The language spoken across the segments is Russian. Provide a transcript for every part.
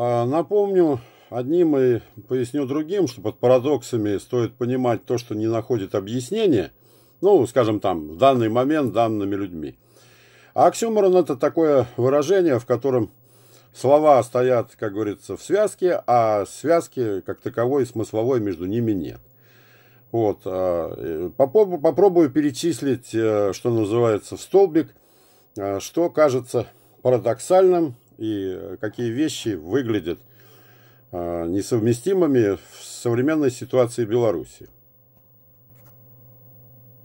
А, напомню одним и поясню другим, что под парадоксами стоит понимать то, что не находит объяснения, ну, скажем там, в данный момент данными людьми. А оксюморон – это такое выражение, в котором слова стоят, как говорится, в связке, а связки как таковой смысловой между ними нет. Вот. А, э, попробую, перечислить, э, что называется, в столбик, э, что кажется парадоксальным, и какие вещи выглядят а, несовместимыми в современной ситуации Беларуси.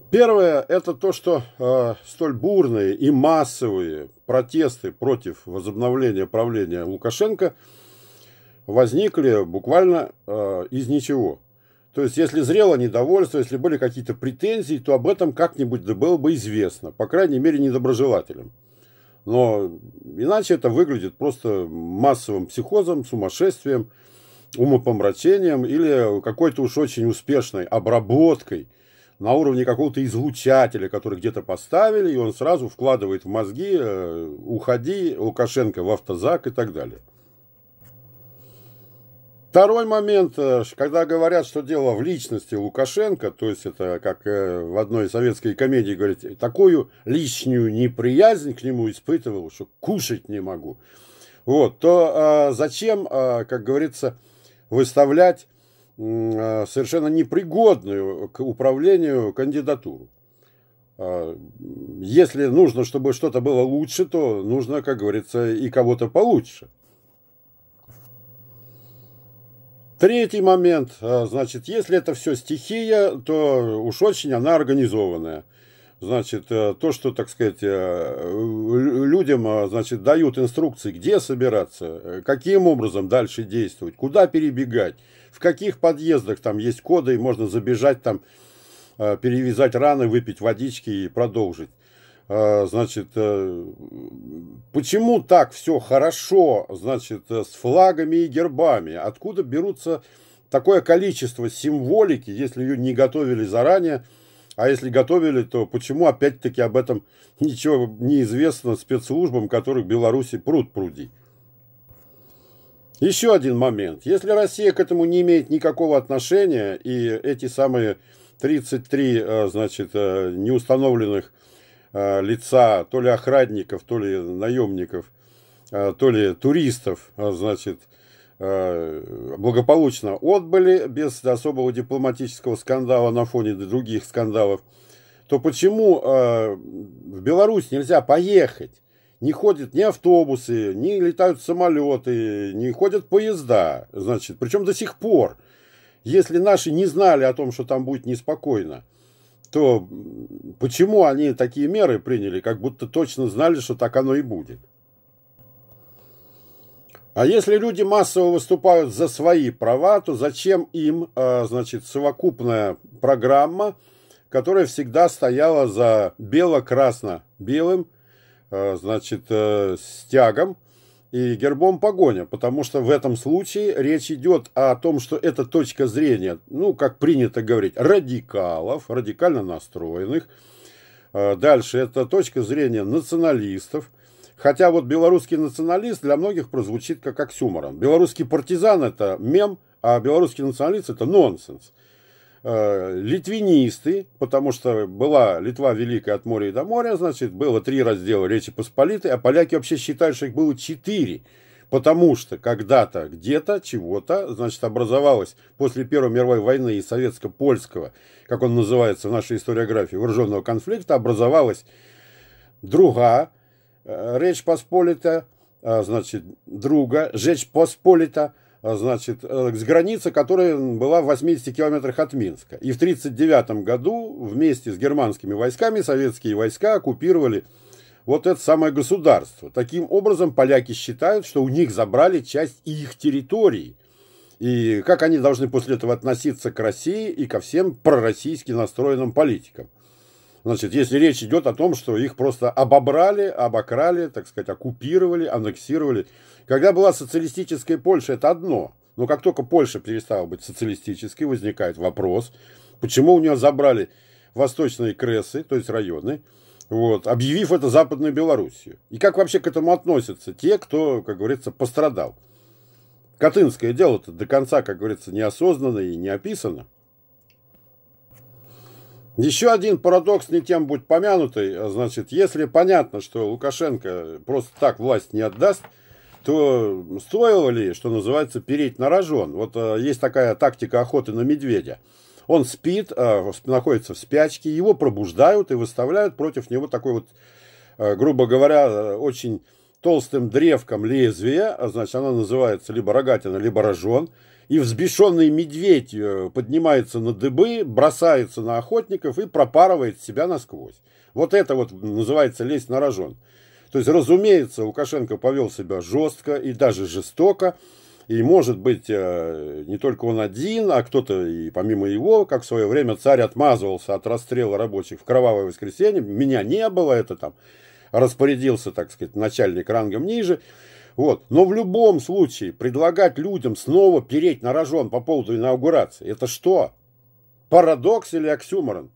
Первое – это то, что э, столь бурные и массовые протесты против возобновления правления Лукашенко возникли буквально э, из ничего. То есть, если зрело недовольство, если были какие-то претензии, то об этом как-нибудь было бы известно, по крайней мере, недоброжелателям. Но иначе это выглядит просто массовым психозом, сумасшествием, умопомрачением или какой-то уж очень успешной обработкой на уровне какого-то излучателя, который где-то поставили, и он сразу вкладывает в мозги э, «Уходи, Лукашенко в автозак» и так далее. Второй момент, э, когда говорят, что дело в личности Лукашенко, то есть это как э, в одной советской комедии говорит, такую лишнюю неприязнь к нему испытывал, что кушать не могу. Вот, то э, зачем, э, как говорится, выставлять э, совершенно непригодную к управлению кандидатуру? Э, если нужно, чтобы что-то было лучше, то нужно, как говорится, и кого-то получше. Третий момент, а, значит, если это все стихия, то уж очень она организованная. Значит, э, то, что, так сказать, э, людям, а, значит, дают инструкции, где собираться, э, каким образом дальше действовать, куда перебегать, в каких подъездах там есть коды, и можно забежать там, а, перевязать раны, выпить водички и продолжить. А, значит, э, почему так все хорошо, значит, э, с флагами и гербами? Откуда берутся такое количество символики, если ее не готовили заранее? А если готовили, то почему опять-таки об этом ничего не известно спецслужбам, которых в Беларуси пруд пруди? Еще один момент. Если Россия к этому не имеет никакого отношения, и эти самые 33, э, значит, неустановленных Э, лица, то ли охранников, то ли наемников, э, то ли туристов, э, значит, благополучно отбыли без особого дипломатического скандала на фоне других скандалов, то почему в Беларусь нельзя поехать? Не ходят ни автобусы, не летают самолеты, не ходят поезда, значит, причем до сих пор, если наши не знали о том, что там будет неспокойно то почему они такие меры приняли, как будто точно знали, что так оно и будет? А если люди массово выступают за свои права, то зачем им, э, значит, совокупная программа, которая всегда стояла за бело-красно-белым, э, значит, э, стягом, и гербом погоня, потому что в этом случае речь идет о том, что эта точка зрения, ну, как принято говорить, радикалов, радикально настроенных. Э, дальше это точка зрения националистов, Хотя вот белорусский националист для многих прозвучит как оксюморон. Белорусский партизан – это мем, а белорусский националист – это нонсенс. Э, литвинисты, потому что была Литва Великая от моря и до моря, значит, было три раздела Речи Посполитой, а поляки вообще считают, что их было четыре. Потому что когда-то, где-то, чего-то, значит, образовалось после Первой мировой войны и советско-польского, как он называется в нашей историографии, вооруженного конфликта, образовалась э, а, друга, Речь Посполита, значит, друга, Жечь Посполита – Э, значит, э, с границы, которая была в 80 километрах от Минска. И в 1939 году вместе с германскими войсками советские войска оккупировали вот это самое государство. Таким образом, поляки считают, что у них забрали часть их территории. И как они должны после этого относиться к России и ко всем пророссийски настроенным политикам. Значит, если речь идет о том, что их просто обобрали, обокрали, так сказать, оккупировали, аннексировали. Когда была социалистическая Польша, это одно. Но как только Польша перестала быть социалистической, возникает вопрос, почему у нее забрали восточные кресы, то есть районы, вот, объявив это Западной Белоруссию. И как вообще к этому относятся те, кто, как говорится, пострадал? Катынское дело-то до конца, как говорится, неосознанно и не описано. Еще один парадокс не тем будь помянутый. Значит, если понятно, что Лукашенко просто так власть не отдаст, то стоило ли, что называется, переть на рожон? Вот э, есть такая тактика охоты на медведя. Он спит, э, находится в спячке, его пробуждают и выставляют против него такой вот, э, грубо говоря, очень толстым древком лезвие, значит, она называется либо рогатина, либо рожон, и взбешенный медведь э, поднимается на дыбы, бросается на охотников и пропарывает себя насквозь. Вот это вот называется лезть на рожон. То есть, разумеется, Лукашенко повел себя жестко и даже жестоко, и, может быть, э, не только он один, а кто-то и помимо его, как в свое время царь отмазывался от расстрела рабочих в кровавое воскресенье, меня не было, это там распорядился, так сказать, начальник рангом ниже. Вот. Но в любом случае предлагать людям снова переть на рожон по поводу инаугурации, это что? Парадокс или оксюморон?